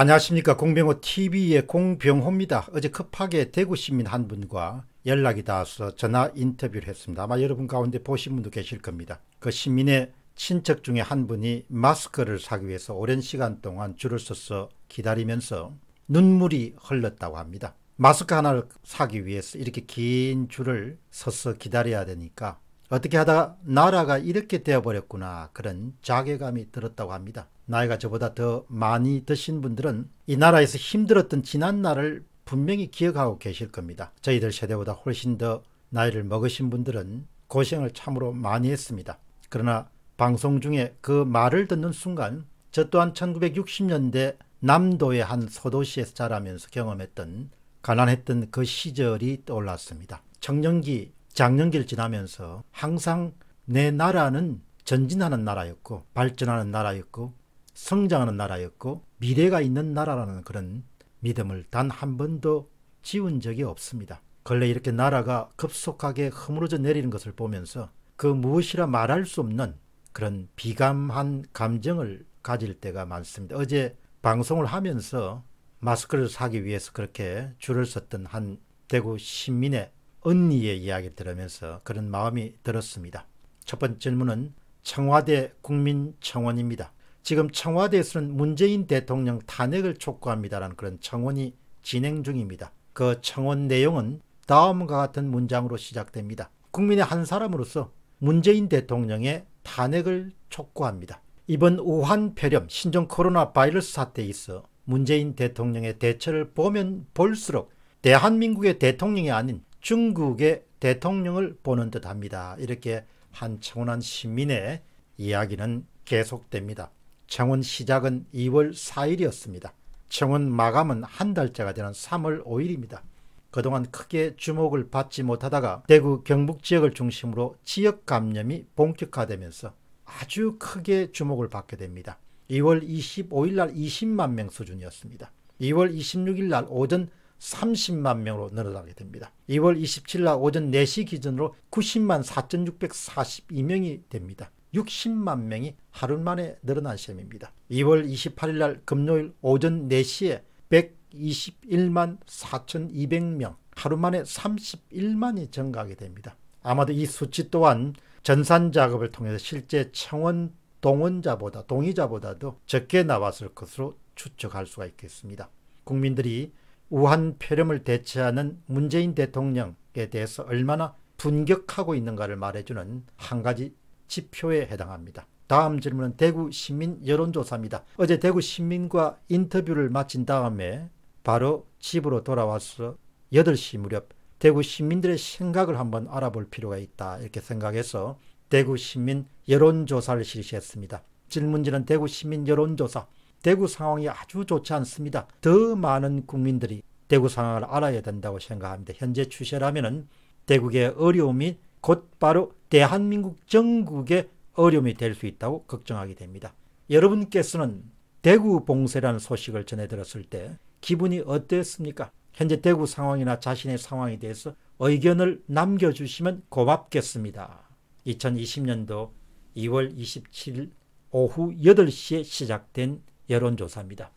안녕하십니까 공병호 TV의 공병호입니다. 어제 급하게 대구 시민 한 분과 연락이 닿아서 전화 인터뷰를 했습니다. 아마 여러분 가운데 보신 분도 계실 겁니다. 그 시민의 친척 중에 한 분이 마스크를 사기 위해서 오랜 시간 동안 줄을 서서 기다리면서 눈물이 흘렀다고 합니다. 마스크 하나를 사기 위해서 이렇게 긴 줄을 서서 기다려야 되니까 어떻게 하다 나라가 이렇게 되어버렸구나 그런 자괴감이 들었다고 합니다. 나이가 저보다 더 많이 드신 분들은 이 나라에서 힘들었던 지난 날을 분명히 기억하고 계실 겁니다. 저희들 세대보다 훨씬 더 나이를 먹으신 분들은 고생을 참으로 많이 했습니다. 그러나 방송 중에 그 말을 듣는 순간 저 또한 1960년대 남도의 한 소도시에서 자라면서 경험했던 가난했던 그 시절이 떠올랐습니다. 청년기, 장년기를 지나면서 항상 내 나라는 전진하는 나라였고 발전하는 나라였고 성장하는 나라였고 미래가 있는 나라라는 그런 믿음을 단 한 번도 지운 적이 없습니다. 근래 이렇게 나라가 급속하게 허물어져 내리는 것을 보면서 그 무엇이라 말할 수 없는 그런 비감한 감정을 가질 때가 많습니다. 어제 방송을 하면서 마스크를 사기 위해서 그렇게 줄을 섰던 한 대구 시민의 언니의 이야기를 들으면서 그런 마음이 들었습니다. 첫 번째 질문은 청와대 국민청원입니다. 지금 청와대에서는 문재인 대통령 탄핵을 촉구합니다라는 그런 청원이 진행 중입니다. 그 청원 내용은 다음과 같은 문장으로 시작됩니다. 국민의 한 사람으로서 문재인 대통령의 탄핵을 촉구합니다. 이번 우한 폐렴 신종 코로나 바이러스 사태에 있어 문재인 대통령의 대처를 보면 볼수록 대한민국의 대통령이 아닌 중국의 대통령을 보는 듯합니다. 이렇게 한청원한 시민의 이야기는 계속됩니다. 청원 시작은 2월 4일이었습니다. 청원 마감은 한 달째가 되는 3월 5일입니다. 그동안 크게 주목을 받지 못하다가 대구 경북 지역을 중심으로 지역 감염이 본격화되면서 아주 크게 주목을 받게 됩니다. 2월 25일 날 20만 명 수준이었습니다. 2월 26일 날 오전 30만 명으로 늘어나게 됩니다. 2월 27일 날 오전 4시 기준으로 90만 4,642명이 됩니다. 60만 명이 하루 만에 늘어난 셈입니다. 2월 28일 날 금요일 오전 4시에 121만 4,200명, 하루 만에 31만이 증가하게 됩니다. 아마도 이 수치 또한 전산 작업을 통해서 실제 청원 동원자보다 동의자보다도 적게 나왔을 것으로 추측할 수가 있겠습니다. 국민들이 우한 폐렴을 대체하는 문재인 대통령에 대해서 얼마나 분격하고 있는가를 말해주는 한 가지 지표에 해당합니다. 다음 질문은 대구 시민 여론조사입니다. 어제 대구 시민과 인터뷰를 마친 다음에 바로 집으로 돌아와서 8시 무렵 대구 시민들의 생각을 한번 알아볼 필요가 있다 이렇게 생각해서 대구 시민 여론조사를 실시했습니다. 질문지는 대구 시민 여론조사 대구 상황이 아주 좋지 않습니다. 더 많은 국민들이 대구 상황을 알아야 된다고 생각합니다. 현재 추세라면 대구의 어려움이 곧바로 대한민국 전국의 어려움이 될 수 있다고 걱정하게 됩니다. 여러분께서는 대구 봉쇄라는 소식을 전해 들었을 때 기분이 어땠습니까? 현재 대구 상황이나 자신의 상황에 대해서 의견을 남겨주시면 고맙겠습니다. 2020년도 2월 27일 오후 8시에 시작된 여론조사입니다.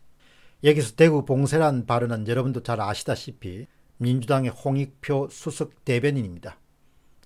여기서 대구 봉쇄란 발언은 여러분도 잘 아시다시피 민주당의 홍익표 수석 대변인입니다.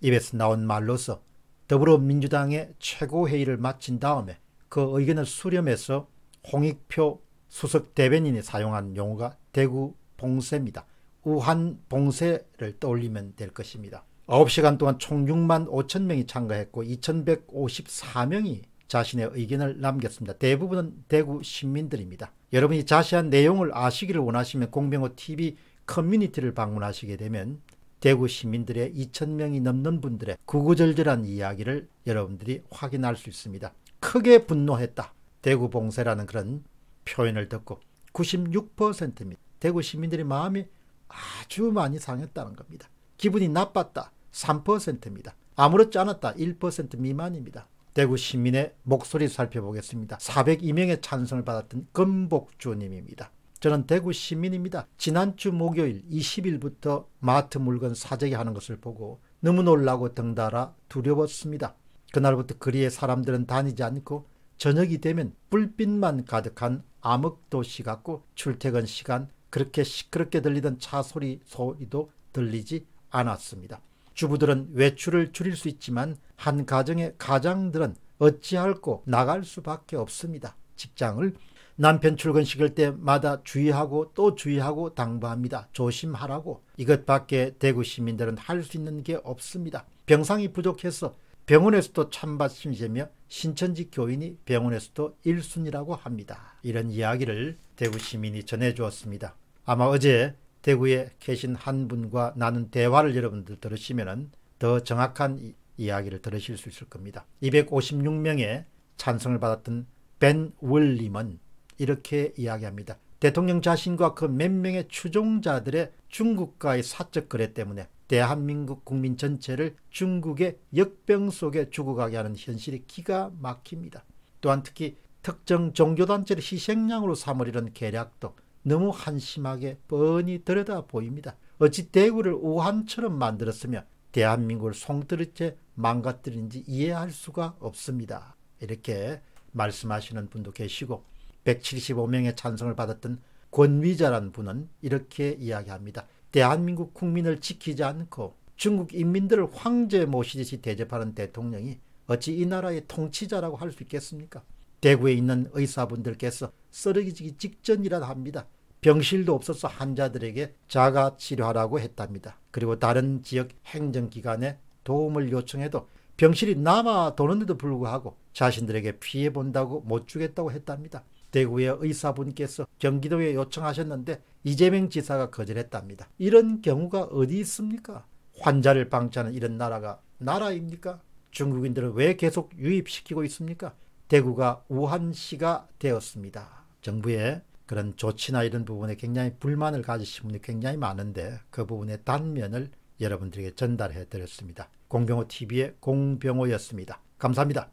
입에서 나온 말로서 더불어민주당의 최고회의를 마친 다음에 그 의견을 수렴해서 홍익표 수석 대변인이 사용한 용어가 대구 봉쇄입니다. 우한 봉쇄를 떠올리면 될 것입니다. 9시간 동안 총 6만 5천 명이 참가했고 2,154명이 자신의 의견을 남겼습니다. 대부분은 대구 시민들입니다. 여러분이 자세한 내용을 아시기를 원하시면 공병호 TV 커뮤니티를 방문하시게 되면 대구 시민들의 2천명이 넘는 분들의 구구절절한 이야기를 여러분들이 확인할 수 있습니다. 크게 분노했다. 대구 봉쇄라는 그런 표현을 듣고 96%입니다. 대구 시민들의 마음이 아주 많이 상했다는 겁니다. 기분이 나빴다. 3%입니다. 아무렇지 않았다. 1% 미만입니다. 대구 시민의 목소리 살펴보겠습니다. 402명의 찬성을 받았던 금복주님입니다. 저는 대구 시민입니다. 지난주 목요일 20일부터 마트 물건 사재기 하는 것을 보고 너무 놀라고 등달아 두려웠습니다. 그날부터 그리에 사람들은 다니지 않고 저녁이 되면 불빛만 가득한 암흑도시 같고 출퇴근 시간 그렇게 시끄럽게 들리던 차 소리 소리도 들리지 않았습니다. 주부들은 외출을 줄일 수 있지만 한 가정의 가장들은 어찌할꼬 나갈 수밖에 없습니다. 직장을 남편 출근 시킬 때마다 주의하고 또 주의하고 당부합니다. 조심하라고. 이것밖에 대구 시민들은 할 수 있는 게 없습니다. 병상이 부족해서 병원에서도 참받침이며 신천지 교인이 병원에서도 1순위라고 합니다. 이런 이야기를 대구 시민이 전해주었습니다. 아마 어제 대구에 계신 한 분과 나눈 대화를 여러분들 들으시면 더 정확한 이, 이야기를 들으실 수 있을 겁니다. 256명의 찬성을 받았던 벤 월림은 이렇게 이야기합니다. 대통령 자신과 그 몇 명의 추종자들의 중국과의 사적 거래 때문에 대한민국 국민 전체를 중국의 역병 속에 죽어가게 하는 현실이 기가 막힙니다. 또한 특히 특정 종교단체를 희생양으로 삼으려는 계략도 너무 한심하게 뻔히 들여다 보입니다. 어찌 대구를 우한처럼 만들었으며 대한민국을 송두리째 망가뜨린지 이해할 수가 없습니다. 이렇게 말씀하시는 분도 계시고 175명의 찬성을 받았던 권위자란 분은 이렇게 이야기합니다. 대한민국 국민을 지키지 않고 중국 인민들을 황제 모시듯이 대접하는 대통령이 어찌 이 나라의 통치자라고 할 수 있겠습니까? 대구에 있는 의사분들께서 쓰러지기 직전이라 합니다. 병실도 없어서 환자들에게 자가 치료하라고 했답니다. 그리고 다른 지역 행정기관에 도움을 요청해도 병실이 남아 도는데도 불구하고 자신들에게 피해 본다고 못 주겠다고 했답니다. 대구의 의사분께서 경기도에 요청하셨는데 이재명 지사가 거절했답니다. 이런 경우가 어디 있습니까? 환자를 방치하는 이런 나라가 나라입니까? 중국인들을 왜 계속 유입시키고 있습니까? 대구가 우한시가 되었습니다. 정부의 그런 조치나 이런 부분에 굉장히 불만을 가지신 분이 굉장히 많은데 그 부분의 단면을 여러분들에게 전달해 드렸습니다. 공병호 TV의 공병호였습니다. 감사합니다.